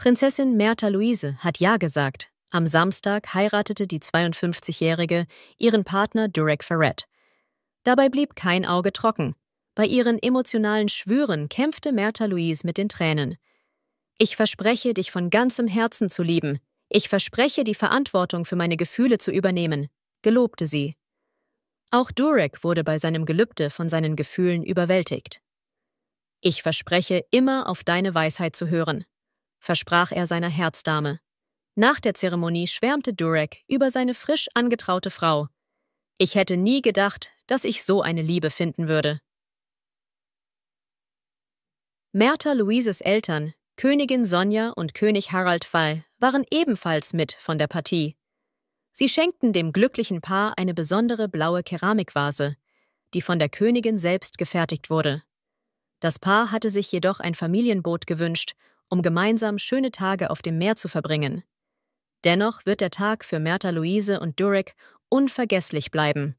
Prinzessin Märtha Luise hat Ja gesagt. Am Samstag heiratete die 52-Jährige ihren Partner Durek Ferret. Dabei blieb kein Auge trocken. Bei ihren emotionalen Schwüren kämpfte Märtha Louise mit den Tränen. Ich verspreche, dich von ganzem Herzen zu lieben. Ich verspreche, die Verantwortung für meine Gefühle zu übernehmen, gelobte sie. Auch Durek wurde bei seinem Gelübde von seinen Gefühlen überwältigt. Ich verspreche, immer auf deine Weisheit zu hören, versprach er seiner Herzdame. Nach der Zeremonie schwärmte Durek über seine frisch angetraute Frau. Ich hätte nie gedacht, dass ich so eine Liebe finden würde. Märta Luises Eltern, Königin Sonja und König Harald Fall, waren ebenfalls mit von der Partie. Sie schenkten dem glücklichen Paar eine besondere blaue Keramikvase, die von der Königin selbst gefertigt wurde. Das Paar hatte sich jedoch ein Familienboot gewünscht um gemeinsam schöne Tage auf dem Meer zu verbringen. Dennoch wird der Tag für Märta Luise und Durek unvergesslich bleiben.